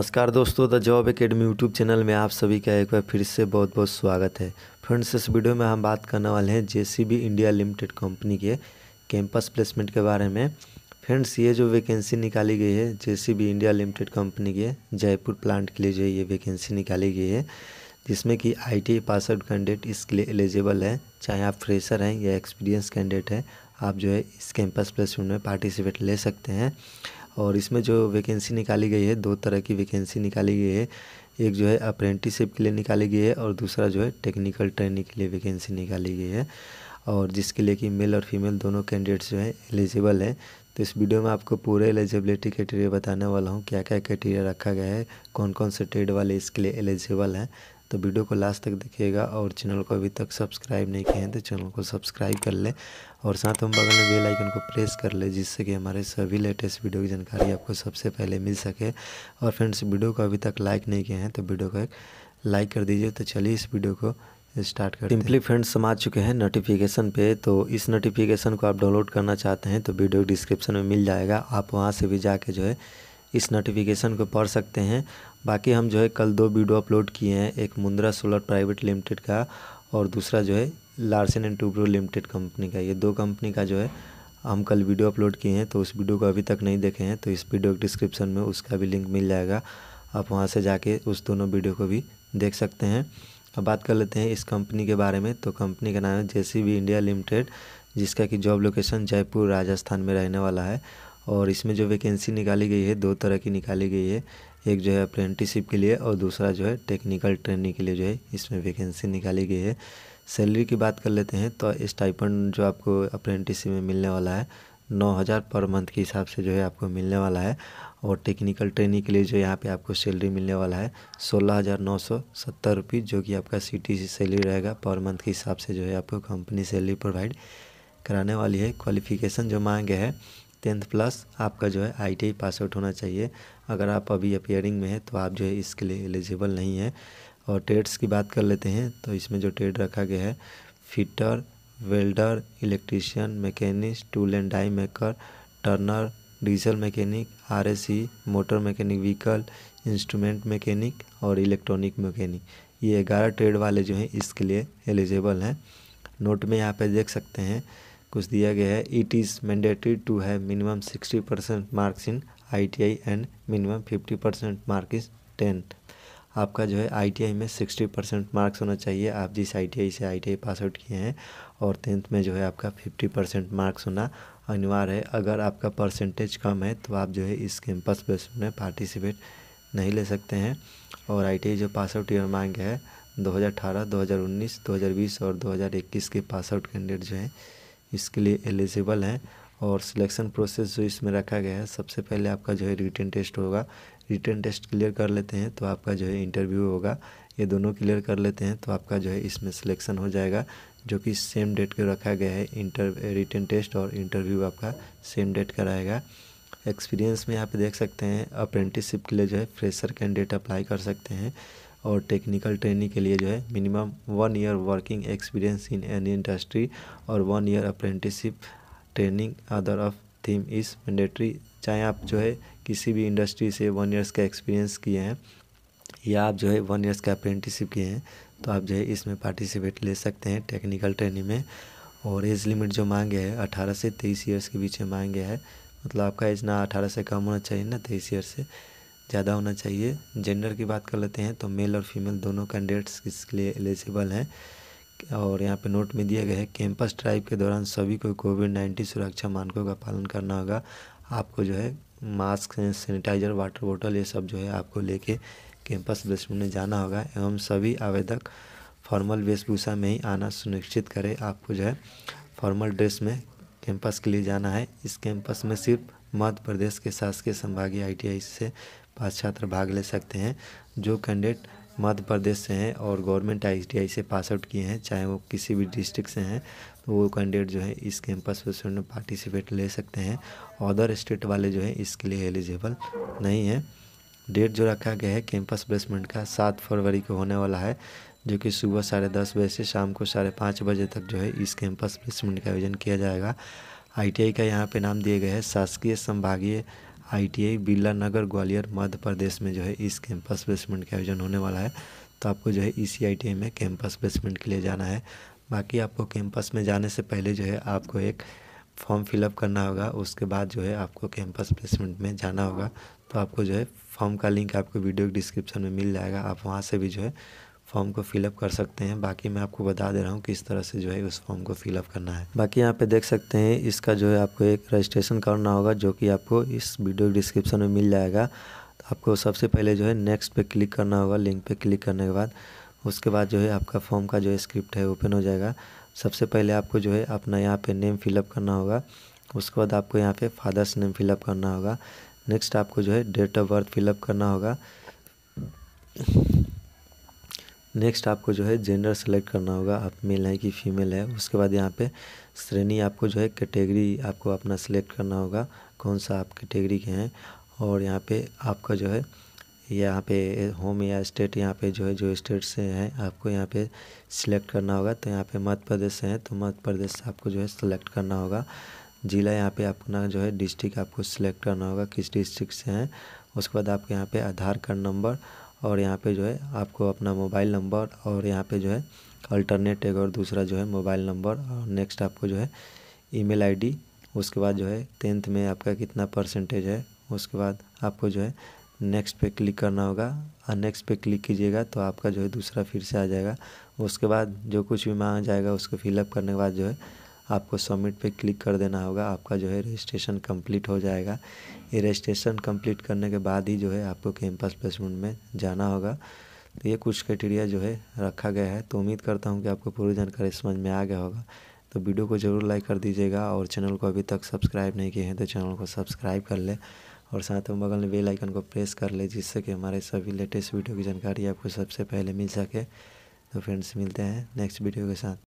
नमस्कार दोस्तों the job academy YouTube channel में आप सभी का एक बार फिर से बहुत बहुत स्वागत है फ्रेंड्स इस वीडियो में हम बात करने वाले हैं जेसीबी इंडिया लिमिटेड कंपनी के कैंपस प्लेसमेंट के बारे में फ्रेंड्स ये जो वैकेंसी निकाली गई है जेसीबी इंडिया लिमिटेड कंपनी के जयपुर प्लांट के लिए जो ये वैकेंसी निकाली गई है जिसमें कि I T pass out candidate इसके लिए एलिजिबल है चाहे आप फ्रेशर हैं या एक्सपीरियंस कैंडिडेट हैं आप जो है इस कैंपस प्लेसमेंट में पार्टिसिपेट ले सकते हैं और इसमें जो वैकेंसी निकाली गई है दो तरह की वैकेंसी निकाली गई है एक जो है अप्रेंटिसशिप के लिए निकाली गई है और दूसरा जो है टेक्निकल ट्रेनिंग के लिए वैकेंसी निकाली गई है और जिसके लिए कि मेल और फीमेल दोनों कैंडिडेट्स जो हैं एलिजिबल हैं तो इस वीडियो में आपको पूरे एलिजिबिलिटी क्राइटेरिया बताने वाला हूँ क्या क्या क्राइटेरिया रखा गया है कौन कौन से ट्रेड वाले इसके लिए एलिजिबल हैं तो वीडियो को लास्ट तक देखिएगा और चैनल को अभी तक सब्सक्राइब नहीं किए हैं तो चैनल को सब्सक्राइब कर लें और साथ हम बगल में बेल आइकन को प्रेस कर लें जिससे कि हमारे सभी लेटेस्ट वीडियो की जानकारी आपको सबसे पहले मिल सके और फ्रेंड्स वीडियो को अभी तक लाइक नहीं किए हैं तो वीडियो को एक लाइक कर दीजिए तो चलिए इस वीडियो को स्टार्ट कर सिंपली फ्रेंड्स हम आ चुके हैं नोटिफिकेशन पे तो इस नोटिफिकेशन को आप डाउनलोड करना चाहते हैं तो वीडियो डिस्क्रिप्शन में मिल जाएगा आप वहाँ से भी जाके जो है इस नोटिफिकेशन को पढ़ सकते हैं बाकी हम जो है कल दो वीडियो अपलोड किए हैं एक मुंद्रा सोलर प्राइवेट लिमिटेड का और दूसरा जो है Larsen and Toubro limited company का ये दो कंपनी का जो है हम कल वीडियो अपलोड किए हैं तो उस वीडियो को अभी तक नहीं देखे हैं तो इस वीडियो के डिस्क्रिप्शन में उसका भी लिंक मिल जाएगा आप वहाँ से जाके उस दोनों वीडियो को भी देख सकते हैं अब बात कर लेते हैं इस कंपनी के बारे में तो कंपनी का नाम है जे इंडिया लिमिटेड जिसका कि जॉब लोकेशन जयपुर राजस्थान में रहने वाला है और इसमें जो वैकेंसी निकाली गई है दो तरह की निकाली गई है एक जो है अप्रेंटिसिप के लिए और दूसरा जो है टेक्निकल ट्रेनिंग के लिए जो है इसमें वैकेंसी निकाली गई है सैलरी की बात कर लेते हैं तो स्टाइपन जो आपको अप्रेंटिसिप में मिलने वाला है नौ हज़ार पर मंथ के हिसाब से जो है आपको मिलने वाला है और टेक्निकल ट्रेनिंग के लिए जो यहाँ पे आपको सैलरी मिलने वाला है सोलह हज़ार नौ सौ सत्तर रुपये जो कि आपका सी टी सैलरी रहेगा पर मंथ के हिसाब से जो है आपको कंपनी सैलरी प्रोवाइड कराने वाली है क्वालिफिकेशन जो मांगे हैं टेंथ प्लस आपका जो है आई पास आउट होना चाहिए अगर आप अभी अपेयरिंग में हैं तो आप जो है इसके लिए एलिजिबल नहीं है और ट्रेड्स की बात कर लेते हैं तो इसमें जो ट्रेड रखा गया है fitter welder electrician mechanic tool and die maker turner diesel mechanic सी motor mechanic vehicle instrument mechanic और इलेक्ट्रॉनिक मैकेनिक ये ग्यारह ट्रेड वाले जो हैं इसके लिए एलिजिबल हैं नोट में यहाँ पे देख सकते हैं कुछ दिया गया है it is mandatory to have minimum sixty percent marks in ITI and minimum fifty percent mark is ten आपका जो है आईटीआई में सिक्सटी परसेंट मार्क्स होना चाहिए आप जिस आईटीआई से आईटीआई पास आउट किए हैं और टेंथ में जो है आपका फिफ्टी परसेंट मार्क्स होना अनिवार्य है अगर आपका परसेंटेज कम है तो आप जो है इस कैंपस बेस में पार्टिसिपेट नहीं ले सकते हैं और आईटीआई जो पास आउट ईयर मांग है दो हज़ार 2020 और 2021 के पास आउट कैंडिडेट जो हैं इसके लिए एलिजिबल हैं और सिलेक्शन प्रोसेस जो इसमें रखा गया है सबसे पहले आपका जो है रिटर्न टेस्ट होगा रिटर्न टेस्ट क्लियर कर लेते हैं तो आपका जो है इंटरव्यू होगा ये दोनों क्लियर कर लेते हैं तो आपका जो है इसमें सिलेक्शन हो जाएगा जो कि सेम डेट को रखा गया है इंटर रिटर्न टेस्ट और इंटरव्यू आपका सेम डेट का रहेगा एक्सपीरियंस में आप देख सकते हैं अप्रेंटिसशिप के लिए जो है फ्रेशर कैंडिडेट अप्लाई कर सकते हैं और टेक्निकल ट्रेनिंग के लिए जो है minimum one year working experience in any industry और one year apprenticeship training other of them is mandatory चाहे आप जो है किसी भी इंडस्ट्री से वन ईयर्स का एक्सपीरियंस किए हैं या आप जो है वन ईयर्स का अप्रेंटिसिप किए हैं तो आप जो है इसमें पार्टिसिपेट ले सकते हैं टेक्निकल ट्रेनिंग में और एज लिमिट जो मांगे है अठारह से तेईस ईयर्स के बीच में मांगे है मतलब आपका एज ना अठारह से कम होना चाहिए ना तेईस ईयर से ज़्यादा होना चाहिए जेंडर की बात कर लेते हैं तो मेल और फीमेल दोनों कैंडिडेट्स इसके लिए एलिजिबल हैं और यहाँ पे नोट में दिया गया है कैंपस ट्राइव के दौरान सभी को कोविड नाइन्टीन सुरक्षा मानकों का पालन करना होगा आपको जो है मास्क सैनिटाइजर वाटर बॉटल ये सब जो है आपको लेके कैंपस बेसमेंट में जाना होगा एवं सभी आवेदक फॉर्मल वेशभूषा में ही आना सुनिश्चित करें आपको जो है फॉर्मल ड्रेस में कैंपस के लिए जाना है इस कैंपस में सिर्फ मध्य प्रदेश के शासकीय संभागीय आई से पास छात्र भाग ले सकते हैं जो कैंडिडेट मध्य प्रदेश से हैं और गवर्नमेंट आई से पास आउट किए हैं चाहे वो किसी भी डिस्ट्रिक्ट से हैं तो वो कैंडिडेट जो है इस कैंपस प्लेसमेंट में पार्टिसिपेट ले सकते हैं अदर स्टेट वाले जो है इसके लिए एलिजिबल नहीं है डेट जो रखा गया है कैंपस प्लेसमेंट का सात फरवरी को होने वाला है जो कि सुबह साढ़े दस बजे से शाम को साढ़े पाँच बजे तक जो है इस कैंपस प्लेसमेंट का आयोजन किया जाएगा आईटीआई का यहाँ पे नाम दिए गए हैं शासकीय संभागीय आईटीआई बिरला नगर ग्वालियर मध्य प्रदेश में जो है इस कैंपस प्लेसमेंट का आयोजन होने वाला है तो आपको जो है इसी आई में कैंपस प्लेसमेंट के लिए जाना है बाकी आपको कैंपस में जाने से पहले जो है आपको एक फॉर्म फिलअप करना होगा उसके बाद जो है आपको कैंपस प्लेसमेंट में जाना होगा तो आपको जो है फॉर्म का लिंक आपको वीडियो डिस्क्रिप्शन में मिल जाएगा आप वहाँ से भी जो है फॉर्म को फिलअप कर सकते हैं बाकी मैं आपको बता दे रहा हूँ किस तरह से जो है उस फॉर्म को फिलअप करना है बाकी यहाँ पे देख सकते हैं इसका जो है आपको एक रजिस्ट्रेशन करना होगा जो कि आपको इस वीडियो डिस्क्रिप्शन में मिल जाएगा तो आपको सबसे पहले जो है नेक्स्ट पे क्लिक करना होगा लिंक पे क्लिक करने के बाद उसके बाद जो है आपका फॉर्म का जो स्क्रिप्ट है ओपन हो जाएगा सबसे पहले आपको जो है अपना यहाँ पर नेम फिलअप करना होगा उसके बाद आपको यहाँ पे फादर्स नेम फिलअप करना होगा नेक्स्ट आपको जो है डेट ऑफ बर्थ फिलअप करना होगा नेक्स्ट आपको जो है जेंडर सेलेक्ट करना होगा आप मेल है कि फीमेल है उसके बाद यहाँ पे श्रेणी आपको जो है कैटेगरी आपको अपना सेलेक्ट करना होगा कौन सा आप कैटेगरी के हैं और यहाँ पे आपका जो है यहाँ पे होम या स्टेट यहाँ पे जो है जो स्टेट से हैं आपको यहाँ पे सिलेक्ट करना होगा तो यहाँ पे मध्य प्रदेश से हैं तो मध्य प्रदेश से आपको जो है सिलेक्ट करना होगा ज़िला यहाँ पे अपना जो है डिस्ट्रिक्ट आपको सिलेक्ट करना होगा किस डिस्ट्रिक्ट से हैं उसके बाद आपको यहाँ पे आधार कार्ड नंबर और यहाँ पे जो है आपको अपना मोबाइल नंबर और यहाँ पे जो है अल्टरनेट एक और दूसरा जो है मोबाइल नंबर और नेक्स्ट आपको जो है ईमेल आईडी उसके बाद जो है टेंथ में आपका कितना परसेंटेज है उसके बाद आपको जो है नेक्स्ट पे क्लिक करना होगा और नेक्स्ट पे क्लिक कीजिएगा तो आपका जो है दूसरा फिर से आ जाएगा उसके बाद जो कुछ भी मांगा जाएगा उसको फिलअप करने के बाद जो है आपको सबमिट पे क्लिक कर देना होगा आपका जो है रजिस्ट्रेशन कंप्लीट हो जाएगा ये रजिस्ट्रेशन कंप्लीट करने के बाद ही जो है आपको कैंपस प्लेसमेंट में जाना होगा तो ये कुछ क्राइटेरिया जो है रखा गया है तो उम्मीद करता हूँ कि आपको पूरी जानकारी समझ में आ गया होगा तो वीडियो को ज़रूर लाइक कर दीजिएगा और चैनल को अभी तक सब्सक्राइब नहीं किए हैं तो चैनल को सब्सक्राइब कर ले और साथ में बगल में बेल आइकन को प्रेस कर ले जिससे कि हमारे सभी लेटेस्ट वीडियो की जानकारी आपको सबसे पहले मिल सके तो फ्रेंड्स मिलते हैं नेक्स्ट वीडियो के साथ